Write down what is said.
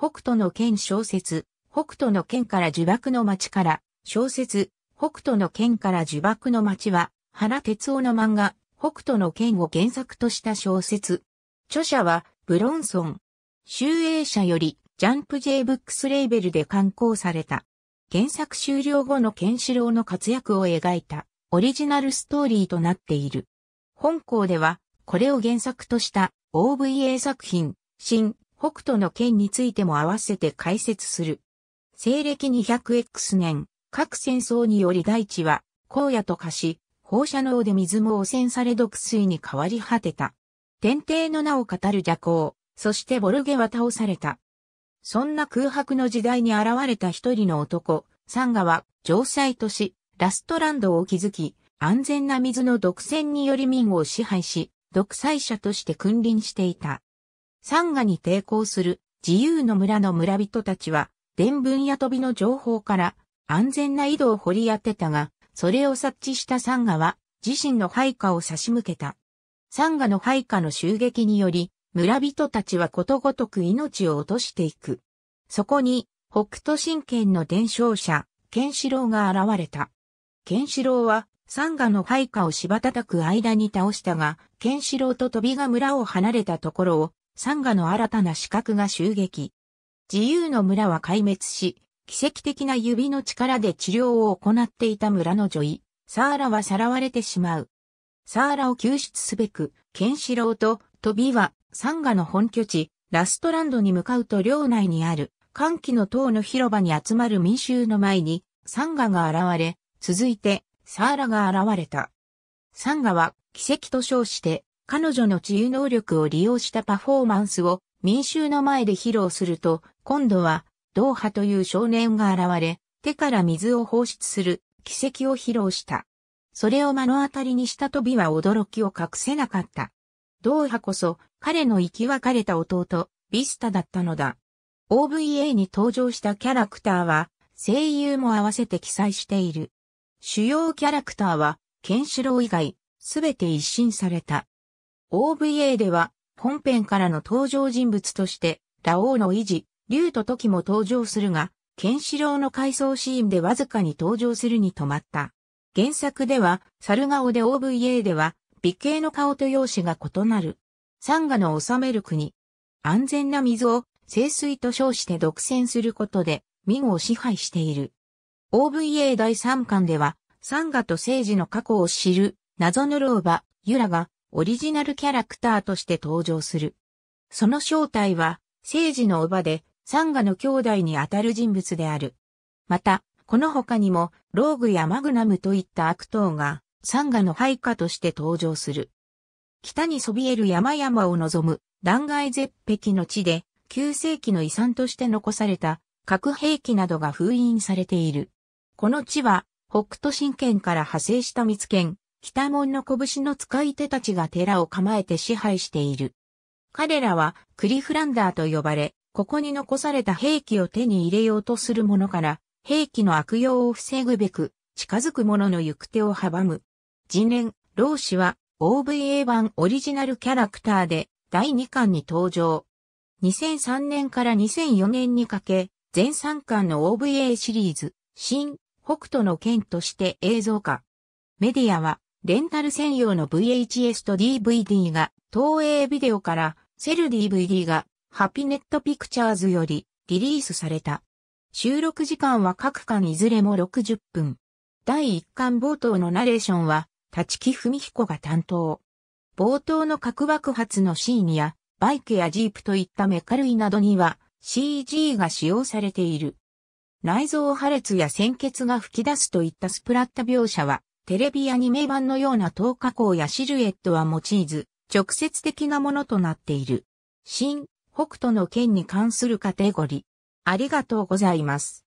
北斗の剣小説、北斗の剣から呪縛の街から、小説、北斗の剣から呪縛の街は、原哲夫の漫画、北斗の剣を原作とした小説。著者は、ブロンソン。集英社より、ジャンプ J ブックスレーベルで刊行された。原作終了後のケンシロウの活躍を描いた、オリジナルストーリーとなっている。本校では、これを原作とした、OVA 作品、新、北斗の剣についても合わせて解説する。西暦 200X 年、各戦争により大地は荒野と化し、放射能で水も汚染され毒水に変わり果てた。天帝の名を語る邪行、そしてボルゲは倒された。そんな空白の時代に現れた一人の男、サンガは城塞都市、ラストランドを築き、安全な水の独占により民を支配し、独裁者として君臨していた。サンガに抵抗する自由の村の村人たちは、伝聞や飛びの情報から安全な井戸を掘り当てたが、それを察知したサンガは自身の配下を差し向けた。サンガの配下の襲撃により、村人たちはことごとく命を落としていく。そこに、北斗神拳の伝承者、ケンシロウが現れた。ケンシロウは、サンガの配下を柴叩く間に倒したが、ケンシロウと飛びが村を離れたところを、サンガの新たな資格が襲撃。自由の村は壊滅し、奇跡的な指の力で治療を行っていた村の女医、サーラはさらわれてしまう。サーラを救出すべく、ケンシロウとトビはサンガの本拠地、ラストランドに向かうと領内にある、歓喜の塔の広場に集まる民衆の前に、サンガが現れ、続いて、サーラが現れた。サンガは、奇跡と称して、彼女の治癒能力を利用したパフォーマンスを民衆の前で披露すると、今度は、ドーハという少年が現れ、手から水を放出する奇跡を披露した。それを目の当たりにしたトビは驚きを隠せなかった。ドーハこそ彼の生き別れた弟、ビスタだったのだ。OVA に登場したキャラクターは声優も合わせて記載している。主要キャラクターはケンシロウ以外すべて一新された。OVA では、本編からの登場人物として、ラオウの維持、竜と時も登場するが、ケンシロウの回想シーンでわずかに登場するに止まった。原作では、猿顔で OVA では、美形の顔と容姿が異なる。サンガの治める国。安全な水を清水と称して独占することで、民を支配している。OVA 第3巻では、サンガと政治の過去を知る、謎の老婆、ユラが、オリジナルキャラクターとして登場する。その正体は、聖治のおばで、サンガの兄弟にあたる人物である。また、この他にも、ローグやマグナムといった悪党が、サンガの配下として登場する。北にそびえる山々を望む、断崖絶壁の地で、旧世紀の遺産として残された、核兵器などが封印されている。この地は、北斗神拳から派生した密剣、北門の拳の使い手たちが寺を構えて支配している。彼らはクリフランダーと呼ばれ、ここに残された兵器を手に入れようとする者から、兵器の悪用を防ぐべく、近づく者の行く手を阻む。次年、老子は OVA 版オリジナルキャラクターで第2巻に登場。2003年から2004年にかけ、全3巻の OVA シリーズ、新、北斗の剣として映像化。メディアは、レンタル専用の VHS と DVD が、東映ビデオから、セル DVD が、ハピネットピクチャーズより、リリースされた。収録時間は各巻いずれも60分。第1巻冒頭のナレーションは、立木文彦が担当。冒頭の核爆発のシーンや、バイクやジープといったメカ類などには、CG が使用されている。内臓破裂や鮮血が噴き出すといったスプラッタ描写は、テレビアニメ版のような等加工やシルエットは用いず、直接的なものとなっている。新、北斗の剣に関するカテゴリー。ありがとうございます。